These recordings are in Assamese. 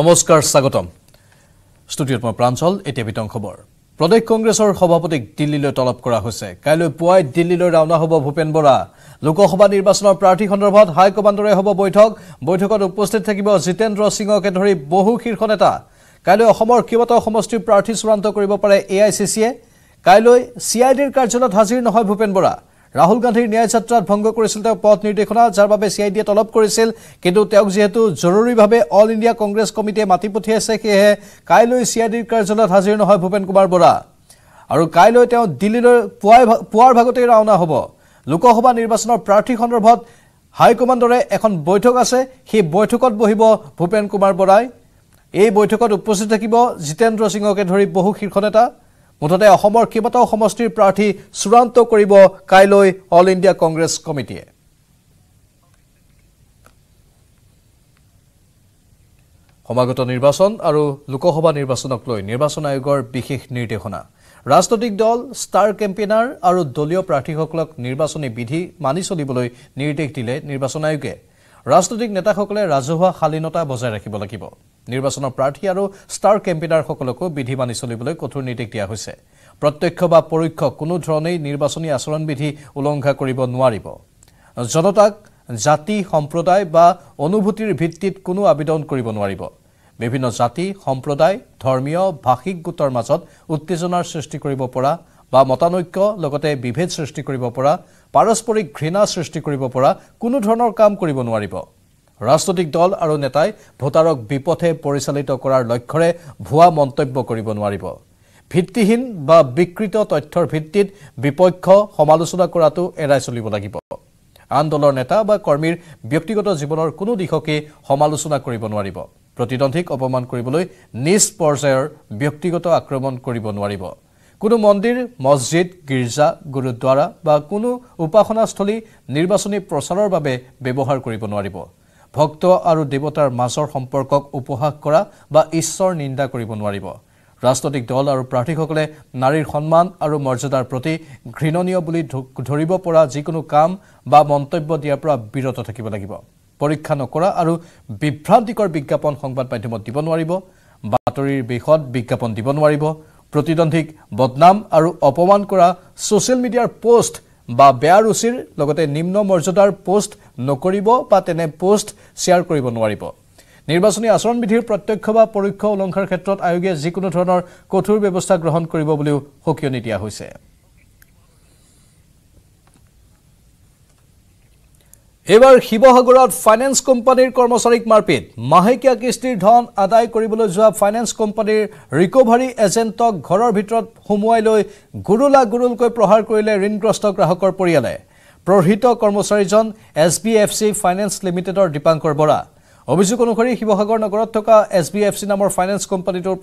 নমস্কাৰ স্বাগতম ষ্টুডিঅ'ত মই প্ৰাঞ্চল এতিয়া বিতং খবৰ প্ৰদেশ কংগ্ৰেছৰ সভাপতিক দিল্লীলৈ তলব কৰা হৈছে কাইলৈ পুৱাই দিল্লীলৈ ৰাওনা হ'ব ভূপেন বৰা লোকসভা নিৰ্বাচনৰ প্ৰাৰ্থী সন্দৰ্ভত হাইকমাণ্ডৰে হ'ব বৈঠক বৈঠকত উপস্থিত থাকিব জিতেন্দ্ৰ সিঙকে ধৰি বহু শীৰ্ষ নেতা কাইলৈ অসমৰ কেইবাটাও সমষ্টিৰ প্ৰাৰ্থী চূড়ান্ত কৰিব পাৰে এ আই চি চিয়ে কাইলৈ চি আই ডিৰ কাৰ্যালয়ত হাজিৰ নহয় Bhupen Bora Rahul Gandhi Niyajatra Bhanga Kurisil Teo Pauth Nidhe Khuna Jarbabhe CID Talab Kurisil Kedu Teo Gzihetu Zoruri Bhabhe All India Congress Committee Matiputhiya Sekhe He Kailoi CID Karjolat Hazirin Hoi Bhupen Kumar Bora Aru Kailoi Teo Dililor Puaar Bhagote Rauna Hobo Lukohoba Nirbasanar Prati Khondar Bhat High Commandore Ekhon Boitok Ase He Boitokot Bohibo Bhupen Kumar Borai E Boitokot Uppositakibo Jitendra Singh Oke Dhori Bohu Khirkhoneta মুঠতে অসমৰ কেইবাটাও সমষ্টিৰ প্ৰাৰ্থী চূড়ান্ত কৰিব কাইলৈ অল ইণ্ডিয়া কংগ্ৰেছ কমিটিয়ে সমাগত নিৰ্বাচন আৰু লোকসভা নিৰ্বাচনক লৈ নিৰ্বাচন আয়োগৰ বিশেষ নিৰ্দেশনা ৰাজনৈতিক দল ষ্টাৰ কেম্পেইনাৰ আৰু দলীয় প্ৰাৰ্থীসকলক নিৰ্বাচনী বিধি মানি চলিবলৈ নিৰ্দেশ দিলে নিৰ্বাচন আয়োগে ৰাজনৈতিক নেতাসকলে ৰাজহুৱা শালীনতা বজাই ৰাখিব লাগিব নিৰ্বাচনৰ প্ৰাৰ্থী আৰু ষ্টাৰ কেম্পেইনাৰসকলকো বিধি মানি চলিবলৈ কঠোৰ নিৰ্দেশ দিয়া হৈছে প্ৰত্যক্ষ বা পৰোক্ষ কোনো ধৰণেই নিৰ্বাচনী আচৰণ বিধি উলংঘা কৰিব নোৱাৰিব জনতাক জাতি সম্প্ৰদায় বা অনুভূতিৰ ভিত্তিত কোনো আবেদন কৰিব নোৱাৰিব বিভিন্ন জাতি সম্প্ৰদায় ধৰ্মীয় ভাষিক গোটৰ মাজত উত্তেজনাৰ সৃষ্টি কৰিব পৰা বা মতানৈক্য লগতে বিভেদ সৃষ্টি কৰিব পৰা পাৰস্পৰিক ঘৃণা সৃষ্টি কৰিব পৰা কোনো ধৰণৰ কাম কৰিব নোৱাৰিব ৰাজনৈতিক দল আৰু নেতাই ভোটাৰক বিপথে পৰিচালিত কৰাৰ লক্ষ্যৰে ভুৱা মন্তব্য কৰিব নোৱাৰিব ভিত্তিহীন বা বিকৃত তথ্যৰ ভিত্তিত বিপক্ষ সমালোচনা কৰাটো এৰাই চলিব লাগিব আন দলৰ নেতা বা কৰ্মীৰ ব্যক্তিগত জীৱনৰ কোনো দিশকেই সমালোচনা কৰিব নোৱাৰিব প্ৰতিদ্বন্দ্বীক অপমান কৰিবলৈ নিজ পৰ্যায়ৰ ব্যক্তিগত আক্ৰমণ কৰিব নোৱাৰিব কোনো মন্দিৰ মছজিদ গীৰ্জা গুৰুদ্বাৰা বা কোনো উপাসনাস্থলী নিৰ্বাচনী প্ৰচাৰৰ বাবে ব্যৱহাৰ কৰিব নোৱাৰিব ভক্ত আৰু দেৱতাৰ মাজৰ সম্পৰ্কক উপহাস কৰা বা ঈশ্বৰ নিন্দা কৰিব নোৱাৰিব ৰাজনৈতিক দল আৰু প্ৰাৰ্থীসকলে নাৰীৰ সন্মান আৰু মৰ্যাদাৰ প্ৰতি ঘৃণনীয় বুলি ধৰিব পৰা যিকোনো কাম বা মন্তব্য দিয়াৰ পৰা বিৰত থাকিব লাগিব পৰীক্ষা নকৰা আৰু বিভ্ৰান্তিকৰ বিজ্ঞাপন সংবাদ মাধ্যমত দিব নোৱাৰিব বাতৰিৰ বিষদ বিজ্ঞাপন দিব নোৱাৰিব প্ৰতিদ্বন্দ্বীক বদনাম আৰু অপমান কৰা ছ'চিয়েল মিডিয়াৰ পোষ্ট বা বেয়া ৰুচিৰ লগতে নিম্ন মৰ্যাদাৰ পোষ্ট নকৰিব বা তেনে পোষ্ট শ্বেয়াৰ কৰিব নোৱাৰিব নিৰ্বাচনী আচৰণবিধিৰ প্ৰত্যক্ষ বা পৰোক্ষ উলংঘাৰ ক্ষেত্ৰত আয়োগে যিকোনো ধৰণৰ কঠোৰ ব্যৱস্থা গ্ৰহণ কৰিব বুলিও সকিয়নি দিয়া হৈছে এবার শিবসাগরত ফাইনেন্স কোম্পানির কর্মচারীক মারপিট মাহেকিয়া কিস্তির ধন আদায় করবলে যা ফাইনেন্স কোম্পানির রিকভারি এজেন্টক ঘরের ভিতর সুমাই লুরুলা গুরুলক প্রহার করলে ঋণগ্রস্ত গ্রাহকর পরিয়ালে প্রহৃত কর্মচারীজন S B F C finance লিমিটেডর দীপাঙ্কর বরা অভিযোগ অনুসারে শিবসাগর নগরত থাকা এস বি এফ সি নামের ফাইনেন্স কোম্পানিটর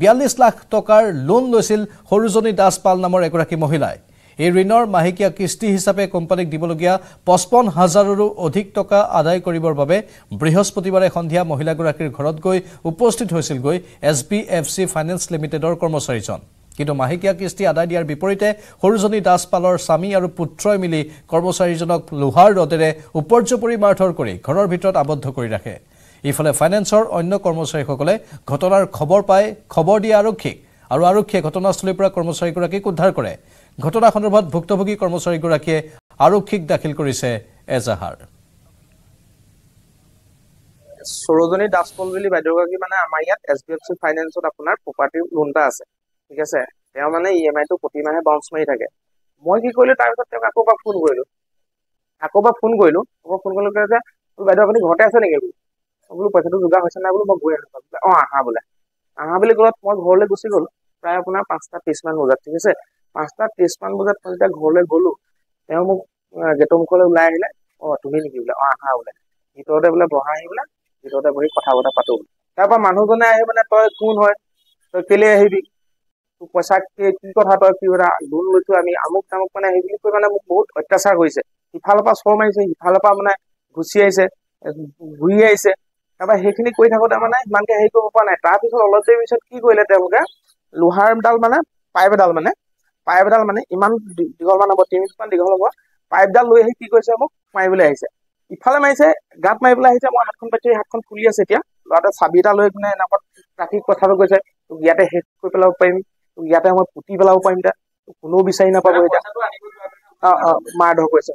বিয়াল্লিশ লাখ টাকার লোন লৈছিল সরুজনী দাস পাল নামের এগারী মহিলায় এই ঋণৰ মাহেকীয়া কিস্তি হিচাপে কোম্পানীক দিবলগীয়া পঁচপন্ন হাজাৰৰো অধিক টকা আদায় কৰিবৰ বাবে বৃহস্পতিবাৰে সন্ধিয়া মহিলাগৰাকীৰ ঘৰত গৈ উপস্থিত হৈছিলগৈ S B F C finance লিমিটেডৰ কৰ্মচাৰীজন কিন্তু মাহেকীয়া কিস্তি আদায় দিয়াৰ বিপৰীতে সৰুজনী দাসপালৰ স্বামী আৰু পুত্ৰই মিলি কৰ্মচাৰীজনক লোহাৰ ৰদেৰে উপৰ্যুপৰি মাৰধৰ কৰি ঘৰৰ ভিতৰত আবদ্ধ কৰি ৰাখে ইফালে ফাইনেন্সৰ অন্য কৰ্মচাৰীসকলে ঘটনাৰ খবৰ পাই খবৰ দিয়ে আৰক্ষীক আৰু আৰক্ষীয়ে ঘটনাস্থলীৰ পৰা কৰ্মচাৰীগৰাকীক উদ্ধাৰ কৰে ঘটনা সন্দৰ্ভত ভুক্তভোগী কৰ্মচাৰীগৰাকীয়ে আৰক্ষীক দাখিল কৰিছে এজাহাৰ সৰোজনী দাসপল বুলি বাইদেউগৰাকী মানে আমাৰ ইয়াত এছ বি এফ চি ফাইনেন্সত আপোনাৰ প্ৰপাৰ্টিৰ লোন এটা আছে ঠিক আছে তেওঁ মানে ই e এম আইটো প্ৰতি মাহে বাউন্স মাৰি থাকে মই কি কৰিলোঁ তাৰপিছত তেওঁক আকৌ এবাৰ ফোন কৰিলোঁ আকৌ এবাৰ ফোন কৰিলোঁ আকৌ ফোন কৰিলোঁ যে বোলো বাইদেউ আপুনি ঘৰতে আছে নেকি বোলো মই বোলো পইচাটো যোগাৰ হৈছে নাই বোলো মই গৈ আহিলোঁ বোলে অঁ আহা বোলে আহা বুলি ক'লত মই ঘৰলৈ গুচি গ'লো প্ৰায় আপোনাৰ পাঁচটা ত্ৰিছ মান বজাত ঠিক আছে পাঁচটা মান বজাত মই যেতিয়া ঘৰলৈ গলো তেওঁ মোক গেটৰ মুখলৈ ওলাই আহিলে অ তুমি নেকি বোলে অ আহা বোলে ভিতৰতে বোলে বহা আহি বোলে ভিতৰতে বহি কথা বতৰা পাতো বোলে তাৰপৰা মানুহজনে আহি মানে তই কোন হয় তই কেলে আহিবি তোৰ পইচা কি কথা তই কি কথা লোন লৈছো আমি আমুক তামুক মানে আহি বুলি কৈ মানে মোক বহুত অত্যাচাৰ কৰিছে সিফালৰ পৰা চৰ মাৰিছে সিফালৰ পৰা মানে ঘুচি আহিছে ঘূৰি আহিছে তাৰপৰা সেইখিনি কৰি থাকোঁতে মানে ইমানকৈ হেৰি কৰিব পৰা নাই তাৰপিছত অলপ দেৰি পিছত কি কৰিলে তেওঁলোকে লোহাৰডাল মানে পাইপ এডাল মানে পাইপডাল মানে ইমান দীঘল মান হব তিনি ইঞ্চমান দীঘল হব পাইপডাল লৈ আহি কি কৈছে মোক মাৰিবলৈ আহিছে ইফালে মাৰিছে গাত মাৰিবলৈ আহিছে মই হাতখন পাতি হাতখন ফুলি আছে এতিয়া ল'ৰাটোৱে চাবি এটা লৈ পিনে এনেকুৱা ট্ৰাফিক কথাটো কৈছে তোক ইয়াতে শেষ কৰি পেলাব পাৰিম তোক ইয়াতে মই পুতি পেলাব পাৰিম এতিয়া তোক কোনেও বিচাৰি নাপাব এতিয়া অঁ অঁ মাৰ ধৰ কৈছে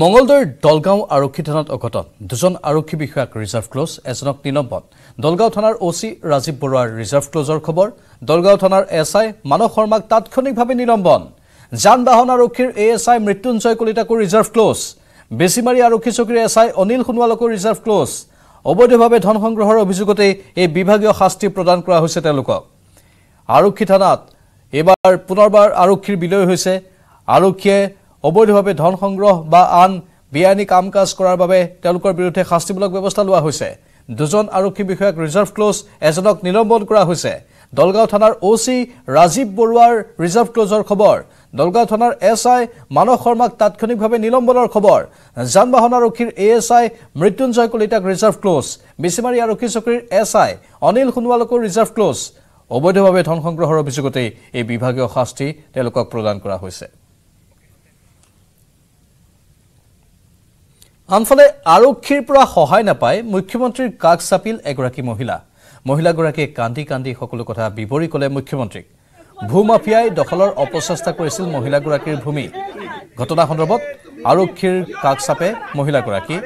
মঙলদৈৰ দলগাঁও আৰক্ষী থানাত অঘটন দুজন আৰক্ষী বিষয়াক ৰিজাৰ্ভ ক্লজ এজনক নিলম্বন দলগাঁও থানাৰ অ' চি ৰাজীৱ বৰুৱাৰ ৰিজাৰ্ভ ক্লজৰ খবৰ দলগাঁও থানাৰ এছ আই মানৱ শৰ্মাক তাৎক্ষণিকভাৱে নিলম্বন যান বাহন আৰক্ষীৰ এ এছ আই মৃত্যুঞ্জয় কলিতাকো ৰিজাৰ্ভ ক্লজ বেচিমাৰী আৰক্ষী চকীৰ এছ আই অনিল সোণোৱালকো ৰিজাৰ্ভ ক্লজ অবৈধভাৱে ধন সংগ্ৰহৰ অভিযোগতেই এই বিভাগীয় শাস্তি প্ৰদান কৰা হৈছে তেওঁলোকক আৰক্ষী থানাত এইবাৰ পুনৰবাৰ আৰক্ষীৰ বিলয় হৈছে আৰক্ষীয়ে অবৈধভাৱে ধন সংগ্ৰহ বা আন বেআইনী কাম কাজ কৰাৰ বাবে তেওঁলোকৰ বিৰুদ্ধে শাস্তিমূলক ব্যৱস্থা লোৱা হৈছে দুজন আৰক্ষী বিষয়াক ৰিজাৰ্ভ ক্লজ এজনক নিলম্বন কৰা হৈছে দলগাঁও থানাৰ অ' চি ৰাজীৱ বৰুৱাৰ ৰিজাৰ্ভ ক্লজৰ খবৰ দলগাঁও থানাৰ এছ আই মানস শৰ্মাক তাৎক্ষণিকভাৱে নিলম্বনৰ খবৰ যান বাহন আৰক্ষীৰ এ এছ আই মৃত্যুঞ্জয় কলিতাক ৰিজাৰ্ভ ক্লজ মিচিমাৰী আৰক্ষী চকীৰ এছ আই অনিল সোণোৱালকো ৰিজাৰ্ভ ক্লজ অবৈধভাৱে ধন সংগ্ৰহৰ অভিযোগতেই এই বিভাগীয় শাস্তি তেওঁলোকক প্ৰদান কৰা হৈছে আনফালে আৰক্ষীৰ পৰা সহায় নাপায় মুখ্যমন্ত্ৰীৰ কাষ চাপিল এগৰাকী মহিলা মহিলাগৰাকীয়ে কান্দি কান্দি সকলো কথা বিৱৰি ক'লে মুখ্যমন্ত্ৰীক ভূ মাফিয়াই দখলৰ অপচেষ্টা কৰিছিল মহিলাগৰাকীৰ ভূমি ঘটনা সন্দৰ্ভত আৰক্ষীৰ কাষ চাপে মহিলাগৰাকী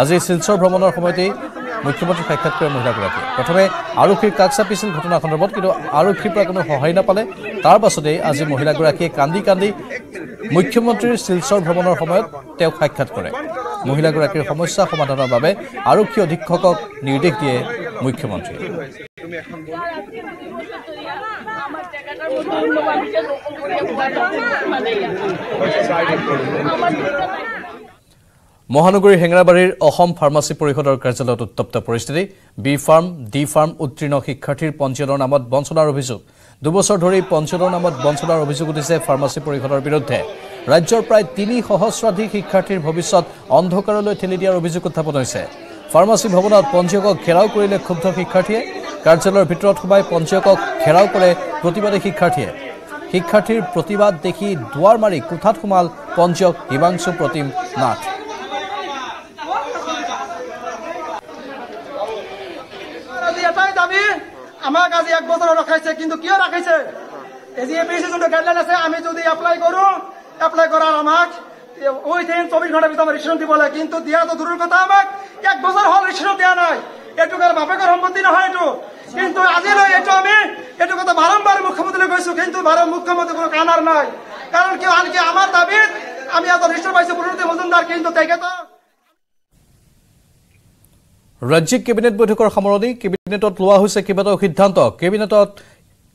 আজি শিলচৰ ভ্ৰমণৰ সময়তেই মুখ্যমন্ত্ৰীক সাক্ষাৎ কৰে মহিলাগৰাকী প্ৰথমে আৰক্ষীৰ কাষ চাপিছিল ঘটনা সন্দৰ্ভত কিন্তু আৰক্ষীৰ পৰা কোনো সহায় নাপালে তাৰ পাছতেই আজি মহিলাগৰাকীয়ে কান্দি কান্দি মুখ্যমন্ত্ৰীৰ শিলচৰ ভ্ৰমণৰ সময়ত তেওঁক সাক্ষাৎ কৰে মহিলাগৰাকীৰ সমস্যা সমাধানৰ বাবে আৰক্ষী অধীক্ষকক নিৰ্দেশ দিয়ে মুখ্যমন্ত্ৰীয়ে মহানগৰীৰ হেঙৰাবাৰীৰ অসম ফাৰ্মাচী পৰিষদৰ কাৰ্যালয়ত উত্তপ্ত পৰিস্থিতি বি ফাৰ্ম ডি ফাৰ্ম উত্তীৰ্ণ শিক্ষাৰ্থীৰ পঞ্জীয়নৰ নামত বঞ্চনাৰ অভিযোগ দুবছৰ ধৰি পঞ্জীয়নৰ নামত বঞ্চনাৰ অভিযোগ উঠিছে ফাৰ্মাচী পৰিষদৰ বিৰুদ্ধে ৰাজ্যৰ প্ৰায় তিনি সহস্ৰাধিক শিক্ষাৰ্থীৰ ভৱিষ্যত অন্ধকাৰলৈ ঠেলি দিয়াৰ অভিযোগ উত্থাপন হৈছে ফাৰ্মাচী ভৱনত পঞ্জীয়কক ঘেৰাও কৰিলে ক্ষুব্ধ শিক্ষাৰ্থীয়ে কাৰ্যালয়ৰ ভিতৰত সোমাই পঞ্জীয়কক ঘেৰাও কৰে প্ৰতিবাদী শিক্ষাৰ্থীয়ে শিক্ষাৰ্থীৰ প্ৰতিবাদ দেখি দুৱাৰ মাৰি কোঠাত সোমাল পঞ্জীয়ক হিমাংশু প্ৰতিম নাথ আমাক আজি এক বছৰ ৰখাইছে কিন্তু কিয় ৰাখিছে A G A P C যোনটো গাইডলাইন অ্যাপ্লাই করার আমাক ওই দিন চব্বিশ ঘন্টার ভিতরে রেশন দিব কিন্তু দিয়া তো দূরের কথা আমাক এক বছর হল রেশন দিয়া নাই এইটো কারণ বাপেকৰ সম্পত্তি নহয় এইটো কিন্তু আজিলৈ এইটো আমি এইটো কথা বাৰম্বাৰ মুখ্যমন্ত্ৰীলৈ গৈছো কিন্তু ভাৰত মুখ্যমন্ত্ৰী কোনো কানাৰ নাই কাৰণ কিয় আনকি আমাৰ দাবীত আমি এটা নিশ্চয় পাইছো পুনৰুতি মজুমদাৰ কিন্তু তেখেতৰ ৰাজ্যিক কেবিনেট বৈঠকৰ সামৰণি কেবিনেটত লোৱা হৈছে কেইবাটাও সিদ্ধান্ত কেবিনেটত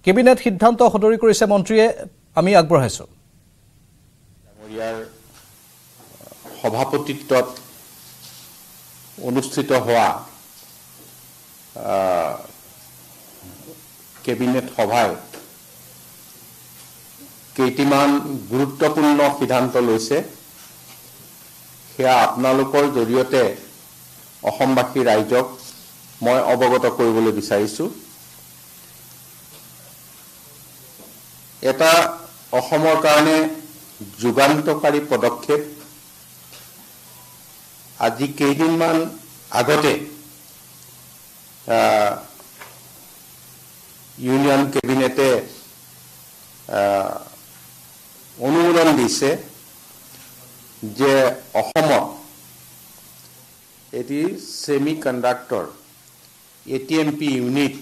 কেবিনেট সিদ্ধান্ত সদৰি কৰিছে মন্ত্ৰীয়ে আমি আগবঢ়াইছোঁ ইয়াৰ সভাপতিত্বত অনুষ্ঠিত হোৱা কেবিনেট সভাই কেইটিমান গুৰুত্বপূৰ্ণ সিদ্ধান্ত লৈছে সেয়া আপোনালোকৰ জৰিয়তে অসমবাসী ৰাইজক মই অৱগত কৰিবলৈ বিচাৰিছোঁ এটা অসমৰ কাৰণে যুগান্তকাৰী পদক্ষেপ আজি কেইদিনমান আগতে ইউনিয়ন কেবিনেটে অনুমোদন দিছে যে অসমত এটি semi conductor A T M P unit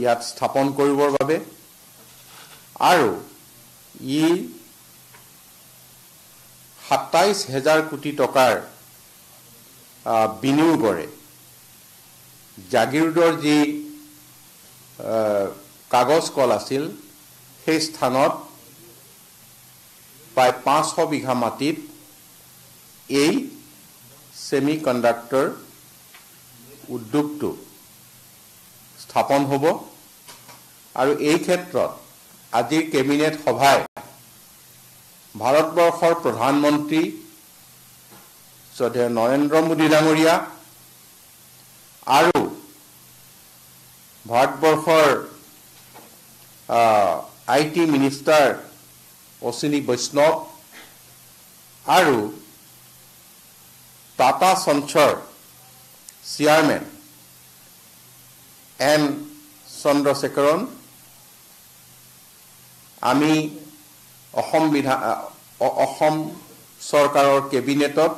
ইয়াত স্থাপন কৰিবৰ বাবে আৰু ই সাতাইছ হেজাৰ কোটি টকাৰ বিনিয়োগৰে জাগিৰোডৰ যি কাগজ কল আছিল সেই স্থানত প্ৰায় পাঁচশ বিঘা মাটিত এই ছেমি কণ্ডাক্টৰ উদ্যোগটো স্থাপন হ'ব আৰু এই ক্ষেত্ৰত আজিৰ কেবিনেট সভাই ভাৰতবৰ্ষৰ প্ৰধানমন্ত্ৰী শ্ৰদ্ধে নৰেন্দ্ৰ মোদী ডাঙৰীয়া আৰু ভাৰতবৰ্ষৰ I T minister Ashwini Vaishnaw আৰু Tata Sons chairman M Chandrasekaran আমি অসম বিধা অসম চৰকাৰৰ কেবিনেটত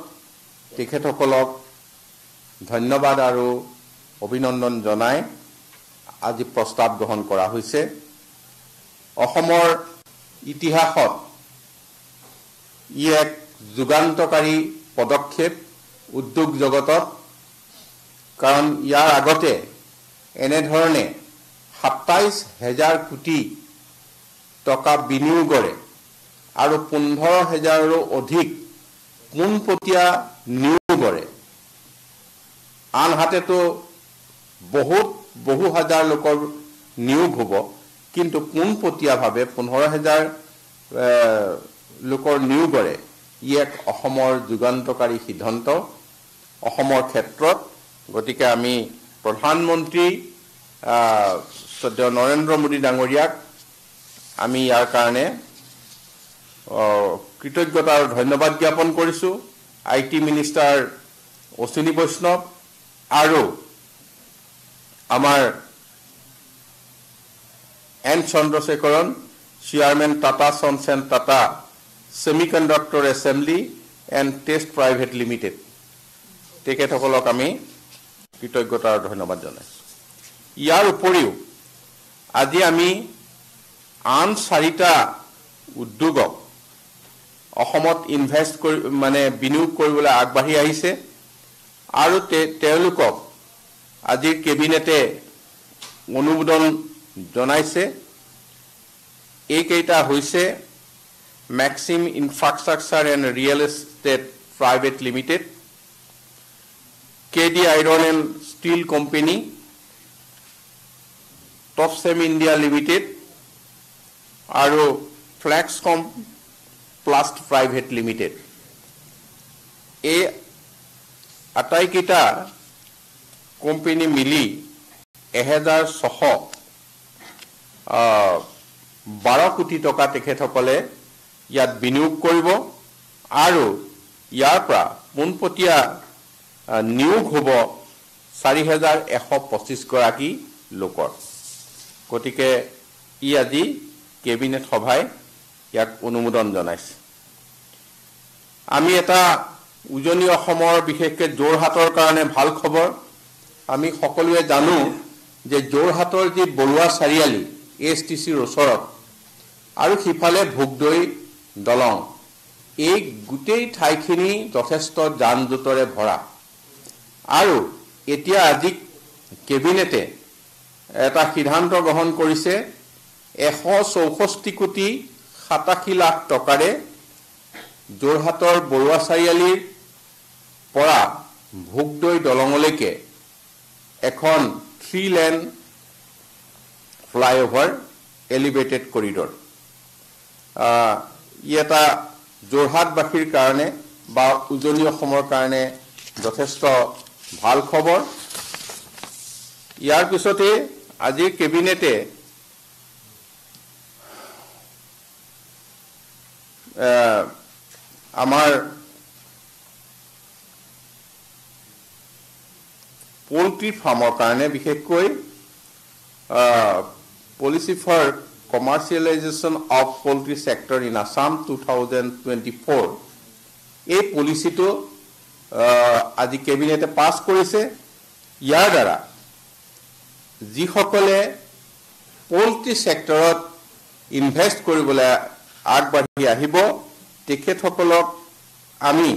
তেখেতসকলক ধন্যবাদ আৰু অভিনন্দন জনাই আজি প্ৰস্তাৱ গ্ৰহণ কৰা হৈছে অসমৰ ইতিহাসত ই এক যুগান্তকাৰী পদক্ষেপ উদ্যোগ জগতত কাৰণ ইয়াৰ আগতে এনেধৰণে সাতাইছ হেজাৰ কোটি টকা বিনিয়োগৰে আৰু পোন্ধৰ হেজাৰৰো অধিক পোনপটীয়া নিয়োগৰে আনহাতেতো বহুত বহু হাজাৰ লোকৰ নিয়োগ হ'ব কিন্তু পোনপটীয়াভাৱে পোন্ধৰ হেজাৰ লোকৰ নিয়োগৰে ই এক অসমৰ যুগান্তকাৰী সিদ্ধান্ত অসমৰ ক্ষেত্ৰত গতিকে আমি প্ৰধানমন্ত্ৰী সদ্য নৰেন্দ্ৰ মোদী ডাঙৰীয়াক আমি ইয়াৰ কাৰণে কৃতজ্ঞতা আৰু ধন্যবাদ জ্ঞাপন কৰিছোঁ I T minister Ashwini Vaishnaw আৰু আমাৰ N Chandrasekaran chairman Tata Sons Tata semi conductor assembly and test private limited তেখেতসকলক আমি কৃতজ্ঞতা আৰু ধন্যবাদ জনাইছোঁ ইয়াৰ উপৰিও আজি আমি আন চাৰিটা উদ্যোগক অসমত ইনভেষ্ট কৰি মানে বিনিয়োগ কৰিবলৈ আগবাঢ়ি আহিছে আৰু তেওঁলোকক আজিৰ কেবিনেটে অনুমোদন জনাইছে এইকেইটা হৈছে Maxim infrastructure and real estate private limited K D iron and steel company Topsem India limited আৰু Flex Comp Plast private limited এই আটাইকেইটা কোম্পানী মিলি এহেজাৰ ছশ বাৰ কোটি টকা তেখেতসকলে ইয়াত বিনিয়োগ কৰিব আৰু ইয়াৰ পৰা পোনপটীয়া নিয়োগ হ'ব চাৰি হেজাৰ এশ পঁচিছগৰাকী লোকৰ গতিকে ই আজি কেবিনেট সভায় ইয়াক অনুমোদন জনাইছে আমি এটা উজনি অসমৰ বিশেষকৈ যোৰহাটৰ কাৰণে ভাল খবৰ আমি সকলোৱে জানো যে যোৰহাটৰ যি বৰুৱা চাৰিআলি এ এছ টি চিৰ ওচৰত আৰু সিফালে ভোগদৈ দলং এই গোটেই ঠাইখিনি যথেষ্ট যান জোঁটৰে ভৰা আৰু এতিয়া আজি কেবিনেটে এটা সিদ্ধান্ত গ্ৰহণ কৰিছে এশ চৌষষ্ঠি কোটি সাতাশী লাখ টকাৰে যোৰহাটৰ বৰুৱা চাৰিআলিৰ পৰা ভোগদৈ দলঙলৈকে এখন three lane flyover elevated corridor ই এটা যোৰহাটবাসীৰ কাৰণে বা উজনি অসমৰ কাৰণে যথেষ্ট ভাল খবৰ ইয়াৰ পিছতে আজিৰ কেবিনেটে Uh, আমাৰ পোলট্ৰি ফাৰ্মৰ কাৰণে বিশেষকৈ policy for commercialisation of poultry sector in Assam two thousand twenty four এই পলিচিটো আজি কেবিনেটে পাছ কৰিছে ইয়াৰ দ্বাৰা যিসকলে পলট্ৰি ছেক্টৰত ইনভেষ্ট কৰিবলৈ আগবাঢ়ি আহিব তেখেতসকলক আমি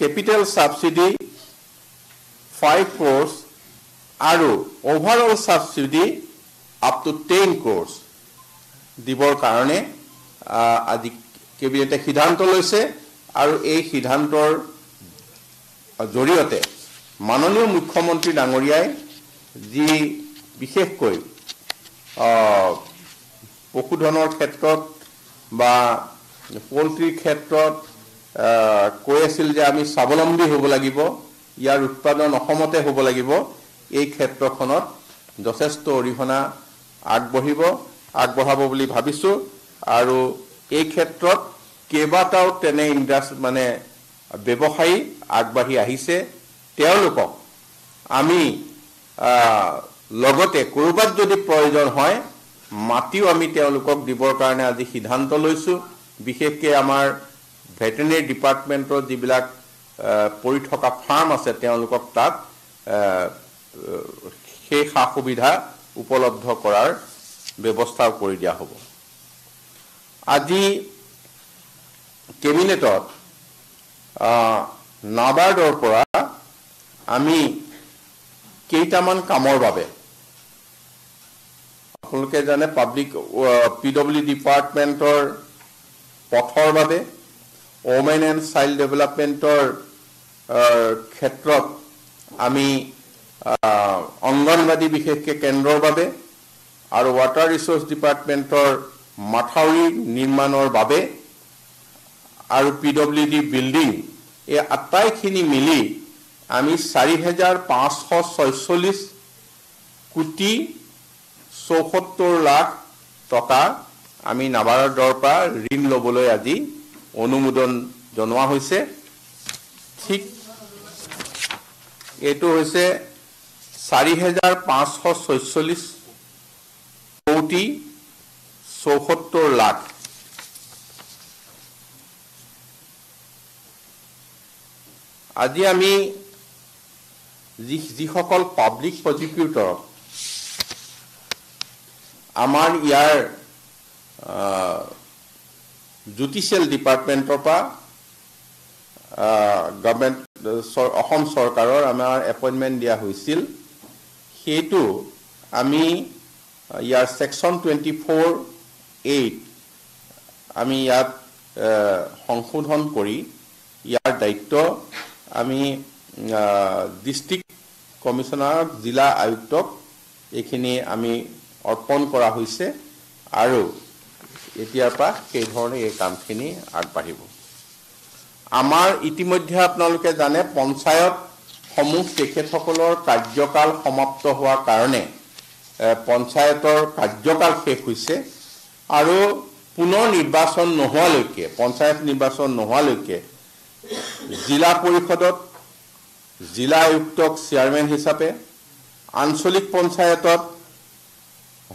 কেপিটেল ছাবচিডি ফাইভ ক'ৰ্চ আৰু overall subsidy up to ten crore দিবৰ কাৰণে আজি কেবিনেটে সিদ্ধান্ত লৈছে আৰু এই সিদ্ধান্তৰ জৰিয়তে মাননীয় মুখ্যমন্ত্ৰী ডাঙৰীয়াই যি বিশেষকৈ পশুধনৰ ক্ষেত্ৰত বা ক্ষেত্ৰত কৈ আছিল যে আমি স্বাৱলম্বী হব লাগিব ইয়াৰ উৎপাদন অসমতে হব লাগিব এই ক্ষেত্ৰখনত যথেষ্ট অৰিহণা আগবাঢ়িব আগবঢ়াব বুলি ভাবিছোঁ আৰু এই ক্ষেত্ৰত কেইবাটাও তেনে ইন্ডাস্ট্ৰি মানে ব্যৱসায়ী আগবাঢ়ি আহিছে তেওঁলোকক আমি লগতে কৰবাত যদি প্ৰয়োজন হয় মাটিও আমি তেওঁলোকক দিবৰ কাৰণে আজি সিদ্ধান্ত লৈছোঁ বিশেষকৈ আমাৰ ভেটেনেৰি ডিপাৰ্টমেণ্টৰ যিবিলাক পৰি থকা ফাৰ্ম আছে তেওঁলোকক তাত সেই সা সুবিধা উপলব্ধ কৰাৰ ব্যৱস্থাও কৰি দিয়া হ'ব আজি কেবিনেটত নাবাৰ্ডৰ পৰা আমি কেইটামান কামৰ বাবে আপোনালোকে জানে পাব্লিক পি ডব্লিউ ডিপাৰ্টমেণ্টৰ পথৰ বাবে ৱমেন এণ্ড চাইল্ড ডেভেলপমেণ্টৰ ক্ষেত্ৰত আমি অংগনবাদী বিশেষকৈ কেন্দ্ৰৰ বাবে আৰু ৱাটাৰ ৰিচোৰ্চ ডিপাৰ্টমেণ্টৰ মাথাউৰি নিৰ্মাণৰ বাবে আৰু পি ডব্লিউ ডি বিল্ডিং এই আটাইখিনি মিলি আমি চাৰি হেজাৰ পাঁচশ ছয়চল্লিছ কোটি চৌসত্তৰ লাখ টকা আমি নাবাৰৰ দৰ পৰা ঋণ ল'বলৈ আজি অনুমোদন জনোৱা হৈছে ঠিক এইটো হৈছে চাৰি হেজাৰ পাঁচশ ছয়চল্লিছ কৌটি চৌসত্তৰ লাখ আজি আমি যি যিসকল পাব্লিক প্ৰজিকিউটৰক আমাৰ ইয়াৰ জুডিচিয়েল ডিপাৰ্টমেণ্টৰ পৰা গভমেণ্ট অসম চৰকাৰৰ আমাৰ এপইণ্টমেণ্ট দিয়া হৈছিল সেইটো আমি ইয়াৰ ছেকশ্যন টুৱেণ্টি ফ'ৰ এইট আমি ইয়াত সংশোধন কৰি ইয়াৰ দায়িত্ব আমি ডিষ্ট্ৰিক্ট কমিশ্যনাৰক জিলা আয়ুক্তক এইখিনি আমি অৰ্পণ কৰা হৈছে আৰু এতিয়াৰ পৰা সেইধৰণে এই কামখিনি আগবাঢ়িব আমাৰ ইতিমধ্যে আপোনালোকে জানে পঞ্চায়তসমূহ তেখেতসকলৰ কাৰ্যকাল সমাপ্ত হোৱাৰ কাৰণে পঞ্চায়তৰ কাৰ্যকাল শেষ হৈছে আৰু পুনৰ নিৰ্বাচন নোহোৱালৈকে পঞ্চায়ত নিৰ্বাচন নোহোৱালৈকে জিলা পৰিষদত জিলা আয়ুক্তক চেয়াৰমেন হিচাপে আঞ্চলিক পঞ্চায়তত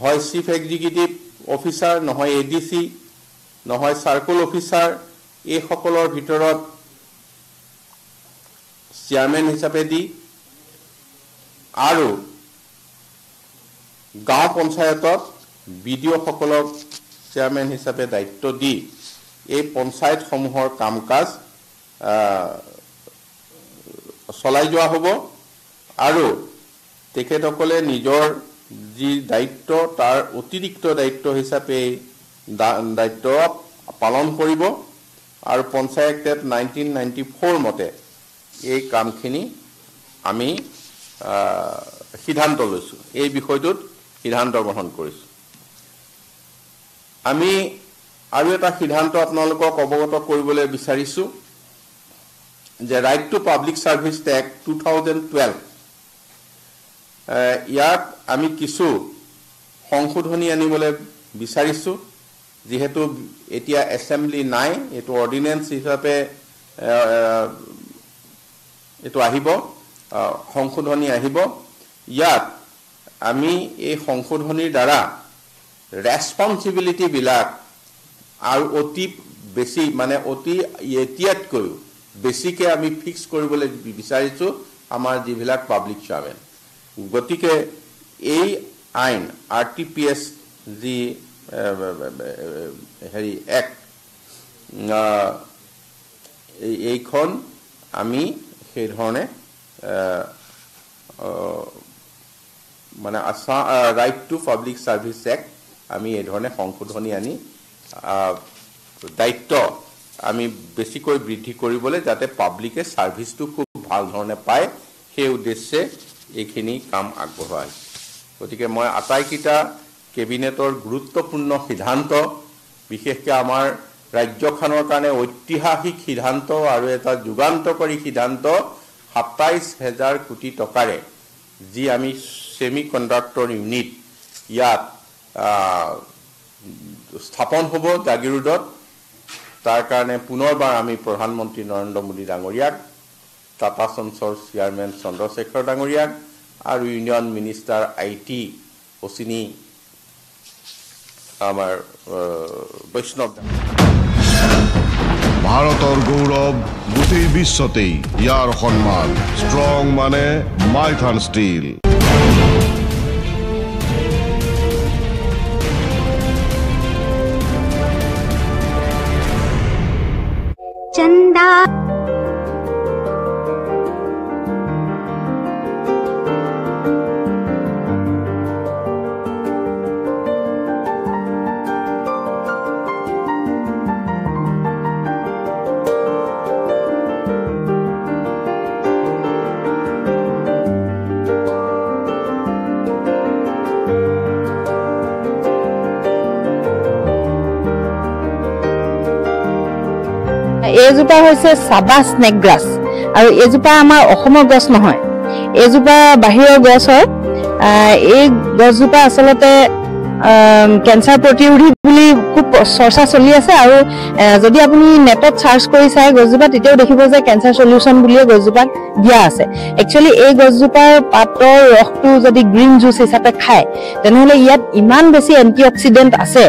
হয় চিফ এক্সিকিউটিভ অফিচাৰ নহয় এ ডি চি নহয় চাৰ্কল অফিচাৰ এইসকলৰ ভিতৰত চেয়াৰমেন হিচাপে দি আৰু গাঁও পঞ্চায়তত বি ডি অ'সকলক চেয়াৰমেন হিচাপে দায়িত্ব দি এই পঞ্চায়তসমূহৰ কাম কাজ চলাই যোৱা হ'ব আৰু তেখেতসকলে নিজৰ যি দায়িত্ব তাৰ অতিৰিক্ত দায়িত্ব হিচাপে দায়িত্ব পালন কৰিব আৰু panchayat act nineteen ninety four মতে এই কামখিনি আমি সিদ্ধান্ত লৈছোঁ এই বিষয়টোত সিদ্ধান্ত গ্ৰহণ কৰিছোঁ আমি আৰু এটা সিদ্ধান্ত আপোনালোকক অৱগত কৰিবলৈ বিচাৰিছোঁ যে right to public service act two thousand twelve ইয়াক আমি কিছু সংশোধনী আনিবলৈ বিচাৰিছোঁ যিহেতু এতিয়া এছেম্বলি নাই এইটো অৰ্ডিনেঞ্চ হিচাপে এইটো আহিব সংশোধনী আহিব ইয়াত আমি এই সংশোধনীৰ দ্বাৰা ৰেছপনচিবিলিটিবিলাক আৰু অতি বেছি মানে অতি এতিয়াতকৈও বেছিকৈ আমি ফিক্স কৰিবলৈ বিচাৰিছোঁ আমাৰ যিবিলাক পাব্লিক চেয়াৰমেন গতিকে এই আইন আৰ টি পি এছ যি হেৰি এক এইখন আমি সেইধৰণে মানে আছা right to public service act আমি এইধৰণে সংশোধনী আনি দায়িত্ব আমি বেছিকৈ বৃদ্ধি কৰিবলৈ যাতে পাব্লিকে ছাৰ্ভিচটো খুব ভাল ধৰণে পায় সেই উদ্দেশ্যে এইখিনি কাম আগবঢ়োৱা হৈছে গতিকে মই আটাইকেইটা কেবিনেটৰ গুৰুত্বপূৰ্ণ সিদ্ধান্ত বিশেষকৈ আমাৰ ৰাজ্যখনৰ কাৰণে ঐতিহাসিক সিদ্ধান্ত আৰু এটা যুগান্তকাৰী সিদ্ধান্ত সাতাইছ হেজাৰ কোটি টকাৰে যি আমি ছেমি কণ্ডাক্টৰ ইউনিট ইয়াত স্থাপন হ'ব জাগিৰোডত তাৰ কাৰণে পুনৰবাৰ আমি প্ৰধানমন্ত্ৰী নৰেন্দ্ৰ মোদী ডাঙৰীয়াক টাটা চনছৰ চেয়াৰমেন চন্দ্ৰশেখৰ ডাঙৰীয়াক আৰু union minister I T Ashwini আমাৰ বৈষ্ণৱ ভাৰতৰ গৌৰৱ গোটেই বিশ্বতেই ইয়াৰ সন্মান ষ্ট্ৰং মানে মাইথন ষ্টীল चंदा এইজোপা হৈছে চাবা স্নেক গ্ৰাছ আৰু এইজোপা আমাৰ অসমৰ গছ নহয় এইজোপা বাহিৰৰ গছ হয় এই গছজোপা আচলতে কেঞ্চাৰ প্ৰতিৰোধী খুব চৰ্চা চলি আছে আৰু যদি আপুনি নেটত চাৰ্চ কৰি চাই গছজোপা তেতিয়াও দেখিব যে কেঞ্চাৰ চলিউচন বুলিয়ে গছজোপাক দিয়া আছে একচুৱেলি এই গছজোপাৰ পাতৰ ৰসটো যদি গ্ৰীণ জুচ হিচাপে খায় তেনেহ'লে ইয়াত ইমান বেছি এণ্টি অক্সিডেণ্ট আছে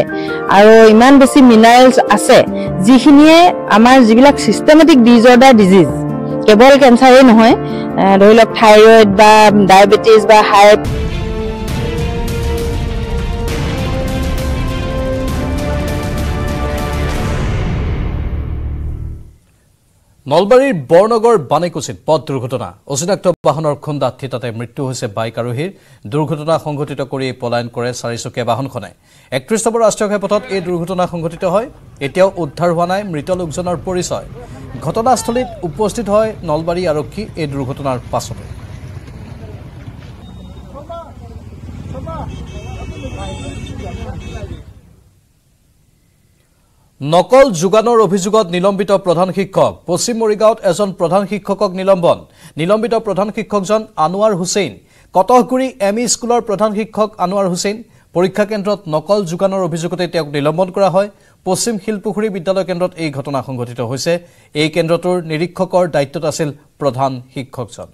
আৰু ইমান বেছি মিনাৰেলছ আছে যিখিনিয়ে আমাৰ যিবিলাক ছিষ্টেমেটিক ডিজৰ্ডাৰ ডিজিজ কেৱল কেঞ্চাৰেই নহয় ধৰি লওক থাইৰয়ড বা ডায়েবেটিছ বা হাৰ্ট নলবাৰীৰ বৰনগৰ বানেকুচিত পথ দুৰ্ঘটনা অচিনাক্ত বাহনৰ খুন্দাত থিতাতে মৃত্যু হৈছে বাইক আৰোহীৰ দুৰ্ঘটনা সংঘটিত কৰি পলায়ন কৰে চাৰিচকীয়া বাহনখনে একত্ৰিশ নম্বৰ ৰাষ্ট্ৰীয় ঘাইপথত এই দুৰ্ঘটনা সংঘটিত হয় এতিয়াও উদ্ধাৰ হোৱা নাই মৃত লোকজনৰ পৰিচয় ঘটনাস্থলীত উপস্থিত হয় নলবাৰী আৰক্ষী এই দুৰ্ঘটনাৰ পাছতে নকল যোগানৰ অভিযোগত নিলম্বিত প্ৰধান শিক্ষক পশ্চিম মৰিগাঁৱত এজন প্ৰধান শিক্ষকক নিলম্বন নিলম্বিত প্ৰধান শিক্ষকজন আনোৱাৰ হুছেইন কটহগুৰি এম ই স্কুলৰ প্ৰধান শিক্ষক আনোৱাৰ হুছেইন পৰীক্ষা কেন্দ্ৰত নকল যোগানৰ অভিযোগতে তেওঁক নিলম্বন কৰা হয় পশ্চিম শিলপুখুৰী বিদ্যালয় কেন্দ্ৰত এই ঘটনা সংঘটিত হৈছে এই কেন্দ্ৰটোৰ নিৰীক্ষকৰ দায়িত্বত আছিল প্ৰধান শিক্ষকজন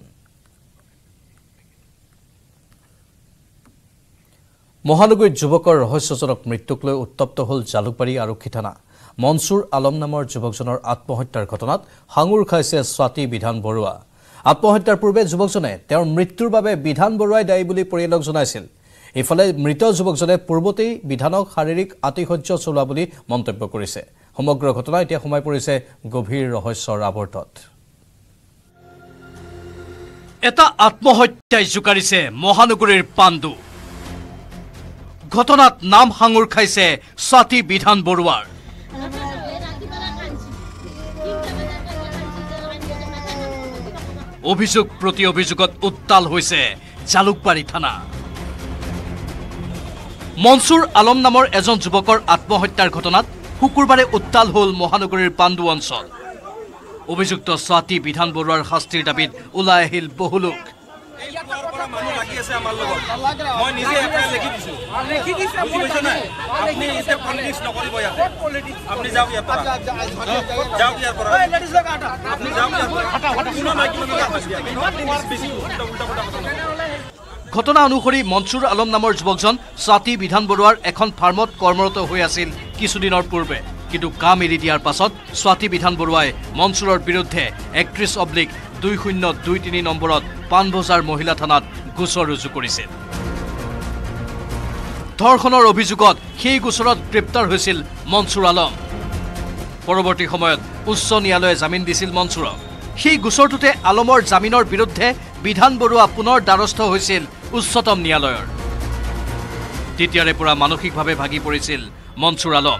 মহানগৰীত যুৱকৰ ৰহস্যজনক মৃত্যুক লৈ উত্তপ্ত হ'ল জালুকবাৰী আৰক্ষী থানা মনসুৰ আলম নামৰ যুৱকজনৰ আত্মহত্যাৰ ঘটনাত হাঙুৰ খাইছে স্বাতি বিধান বৰুৱা আত্মহত্যাৰ পূৰ্বে যুৱকজনে তেওঁৰ মৃত্যুৰ বাবে বিধান বৰুৱাই দায়ী বুলি পৰিয়ালক জনাইছিল ইফালে মৃত যুৱকজনে পূৰ্বতেই বিধানক শাৰীৰিক আতিশয্য চলোৱা বুলি মন্তব্য কৰিছে সমগ্ৰ ঘটনা এতিয়া সোমাই পৰিছে গভীৰ ৰহস্যৰ আৱৰ্তত এটা আত্মহত্যাই জোকাৰিছে মহানগৰীৰ পাণ্ডু ঘটনাত নাম সাঙুৰ খাইছে স্বাতি বিধান বৰুৱাৰ অভিযোগ প্ৰতি অভিযোগত উত্তাল হৈছে জালুকবাৰী থানা মনচুৰ আলম নামৰ এজন যুৱকৰ আত্মহত্যাৰ ঘটনাত শুকুৰবাৰে উত্তাল হ'ল মহানগৰীৰ পাণ্ডু অঞ্চল অভিযুক্ত স্বাতী বিধান বৰুৱাৰ শাস্তিৰ দাবীত ওলাই আহিল বহুলোক ঘটনা অনুসৰি মনচুৰ আলম নামৰ যুৱকজন স্বাতি বিধান বৰুৱাৰ এখন ফাৰ্মত কৰ্মৰত হৈ আছিল কিছুদিনৰ পূৰ্বে কিন্তু কাম এৰি দিয়াৰ পাছত স্বাতি বিধান বৰুৱাই মনচুৰৰ বিৰুদ্ধে একত্ৰিছ অব্লিক দুই শূন্য দুই তিনি নম্বৰত পাণবজাৰ মহিলা থানাত গোচৰ ৰুজু কৰিছিল ধৰ্ষণৰ অভিযোগত সেই গোচৰত গ্ৰেপ্তাৰ হৈছিল মনচুৰ আলম পৰৱৰ্তী সময়ত উচ্চ ন্যায়ালয়ে জামিন দিছিল মনচুৰক সেই গোচৰটোতে আলমৰ জামিনৰ বিৰুদ্ধে বিধান বৰুৱা পুনৰ দ্বাৰস্থ হৈছিল উচ্চতম ন্যায়ালয়ৰ তেতিয়াৰে পৰা মানসিকভাৱে ভাগি পৰিছিল মনচুৰ আলম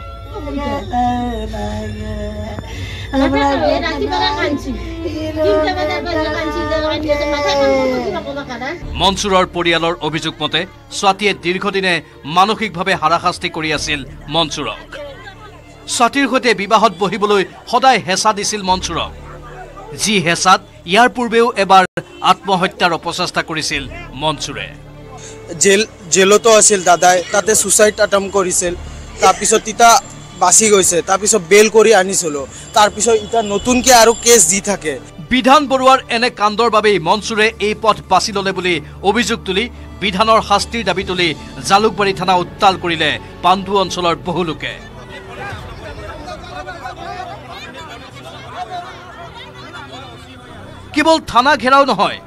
মনসুৰৰ পৰিয়ালৰ অভিযোগ মতে স্বাতীয়ে দীৰ্ঘদিনে মানসিকভাৱে হাৰাশাস্তি কৰি আছিল মনসুৰক স্বাতীৰ সৈতে বিবাহত বহিবলৈ সদায় হেঁচা দিছিল মনসুৰক যি হেঁচাত ইয়াৰ পূৰ্বেও এবাৰ আত্মহত্যাৰ অপচেষ্টা কৰিছিল মনসুৰে জেল জেলতো আছিল দাদাই তাতে ছুচাইড এটাম কৰিছিল তাৰপিছত তিতা বাছি গৈছে তাৰপিছত বেল কৰি আনিছিলো তাৰপিছত এতিয়া নতুনকে আৰু কেছ দি থাকে বিধান বৰুৱাৰ এনে কাণ্ডৰ বাবেই মনচুৰে এই পথ বাছি ললে বুলি অভিযোগ তুলি বিধানৰ শাস্তিৰ দাবী তুলি জালুকবাৰী থানা উত্তাল কৰিলে পাণ্ডু অঞ্চলৰ বহুলোকে কেৱল থানা ঘেৰাও নহয়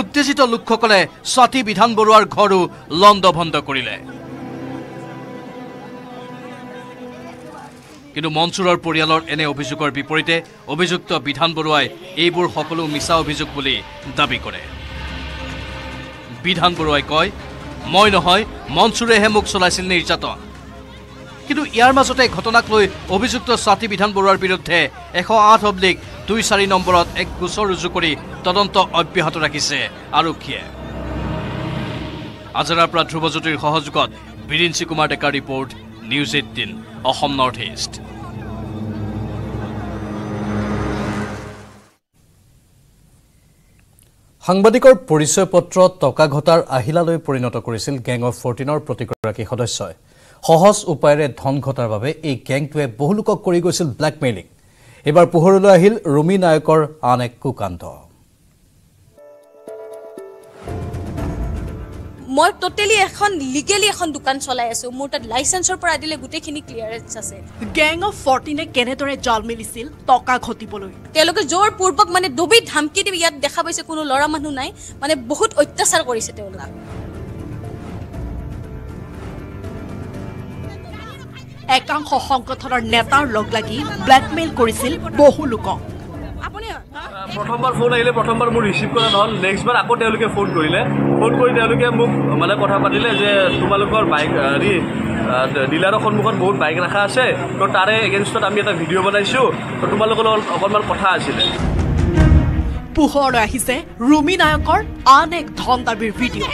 উত্তেজিত লোকসকলে স্বাতী বিধান বৰুৱাৰ ঘৰো লণ্ডভণ্ড কৰিলে কিন্তু মনসুৰৰ পৰিয়ালৰ এনে অভিযোগৰ বিপৰীতে অভিযুক্ত বিধান বৰুৱাই এইবোৰ সকলো মিছা অভিযোগ বুলি দাবী কৰে বিধান বৰুৱাই কয় মই নহয় মনসুৰেহে মোক চলাইছিল নিৰ্যাতন কিন্তু ইয়াৰ মাজতে ঘটনাক লৈ অভিযুক্ত স্বাতী বিধান বৰুৱাৰ বিৰুদ্ধে এশ আঠ অব্লিক দুই চাৰি নম্বৰত এক গোচৰ ৰুজু কৰি তদন্ত অব্যাহত ৰাখিছে আৰক্ষীয়ে আজাৰাৰ পৰা ধ্ৰুৱজ্যোতিৰ সহযোগত বিৰিঞ্চি কুমাৰ ডেকাৰ report News Eighteen Assam North East সাংবাদিকৰ পৰিচয় পত্ৰ টকা ঘটাৰ আহিলালৈ পৰিণত কৰিছিল গেং অফ ফৰ্টিনৰ প্ৰতিগৰাকী সদস্যই সহজ উপায়েৰে ধন ঘটাৰ বাবে এই গেংটোৱে বহুলোকক কৰি গৈছিল ব্লেকমেইলিং এইবাৰ পোহৰলৈ আহিল ৰুমি নায়কৰ আন এক কুকান্ত মই টোটেলি এখন লিগেলি এখন দোকান চলাই আছো মোৰ তাত লাইচেন্সৰ পৰা আদিলে গোটেইখিনি ক্লিয়াৰেন্স আছে গেং অফ ফৰ্টিনে কেনেদৰে জাল মেলিছিল টকা ঘটিবলৈ তেওঁলোকে জোৰ পূৰ্বক মানে ডুবি ধামকি দি ইয়াত দেখা পাইছে কোনো ল'ৰা মানুহ নাই মানে বহুত অত্যাচাৰ কৰিছে তেওঁলোকে একাংশ সংগঠনৰ নেতাৰ লগ লাগি ব্লেকমেইল কৰিছিল বহু লোকক প্ৰথমবাৰ ফোন আহিলে প্ৰথমবাৰ মোৰ ৰিচিভ কৰা নহ'ল নেক্সট বাৰ আকৌ তেওঁলোকে ফোন কৰিলে ফোন কৰি তেওঁলোকে মোক মানে কথা পাতিলে যে তোমালোকৰ বাইক হেৰি ডিলাৰৰ সন্মুখত বহুত বাইক ৰখা আছে তো তাৰে এগেইনষ্টত আমি এটা ভিডিঅ' বনাইছোঁ তো তোমালোকৰ লগত অকণমান কথা আছিলে পোহৰলৈ আহিছে ৰুমি নায়কৰ আন এক ধন ভিডিঅ'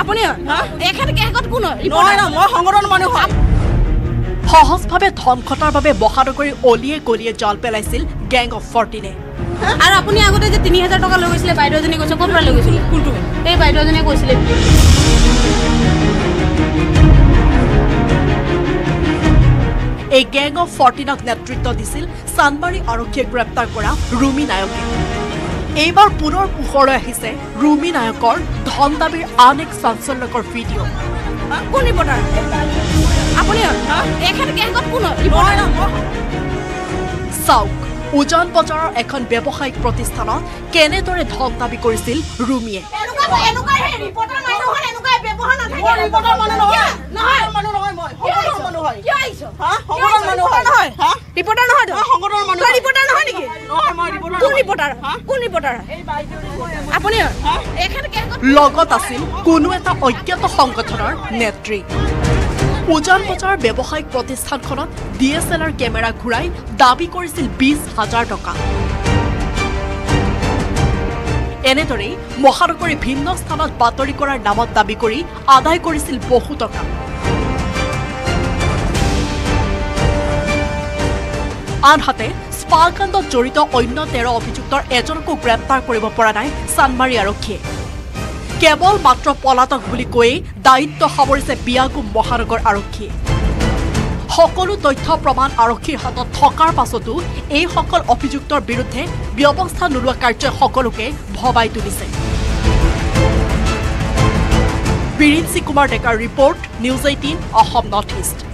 আপুনি মই সংগঠন মানুহ হোৱা সহজভাৱে ধন খটাৰ বাবে মহানগৰী অলিয়ে গলিয়ে জল পেলাইছিল গেং অফ ফৰ্টিনে আৰু আপুনি আগতে যে তিনি হাজাৰ টকা লৈ গৈছিলে বাইদেউ এজনী কৈছে ক'ৰ পৰা লৈ গৈছিলে কোনটো সেই বাইদেউ এজনীয়ে কৈছিলে এই গেং অফ ফৰ্টিনক নেতৃত্ব দিছিল চানমাৰী আৰক্ষীয়ে গ্ৰেপ্তাৰ কৰা ৰুমি নায়কে এইবাৰ পুনৰ পোহৰলৈ আহিছে ৰুমি নায়কৰ ধন দাবীৰ আন এক চাঞ্চল্যকৰ ভিডিঅ' চাওক ওজন বজাৰৰ এখন ব্যৱসায়িক প্ৰতিষ্ঠানত কেনেদৰে ধক দাবী কৰিছিল ৰুমিয়ে লগত আছিল কোনো এটা অজ্ঞাত সংগঠনৰ নেত্ৰী ওজন বজাৰ ব্যৱসায়িক প্ৰতিষ্ঠানখনত D S L R camera ঘূৰাই দাবী কৰিছিল বিশ হাজাৰ টকা এনেদৰেই মহানগৰী ভিন্ন স্থানত বাতৰি কৰাৰ নামত দাবী কৰি আদায় কৰিছিল বহু টকা আনহাতে স্পাৰকাণ্ডত জড়িত অন্য তেৰ অভিযুক্তৰ এজনকো গ্ৰেপ্তাৰ কৰিব পৰা নাই চানমাৰী আৰক্ষীয়ে কেৱল মাত্ৰ পলাতক বুলি কৈয়ে দায়িত্ব সামৰিছে বিয়াগু মহানগৰ আৰক্ষীয়ে সকলো তথ্য প্ৰমাণ আৰক্ষীৰ হাতত থকাৰ পাছতো এইসকল অভিযুক্তৰ বিৰুদ্ধে ব্যৱস্থা নোলোৱা কাৰ্যই সকলোকে ভবাই তুলিছে বীৰিণ শ্ৰীকুমাৰ ডেকাৰ report News Eighteen Assam North east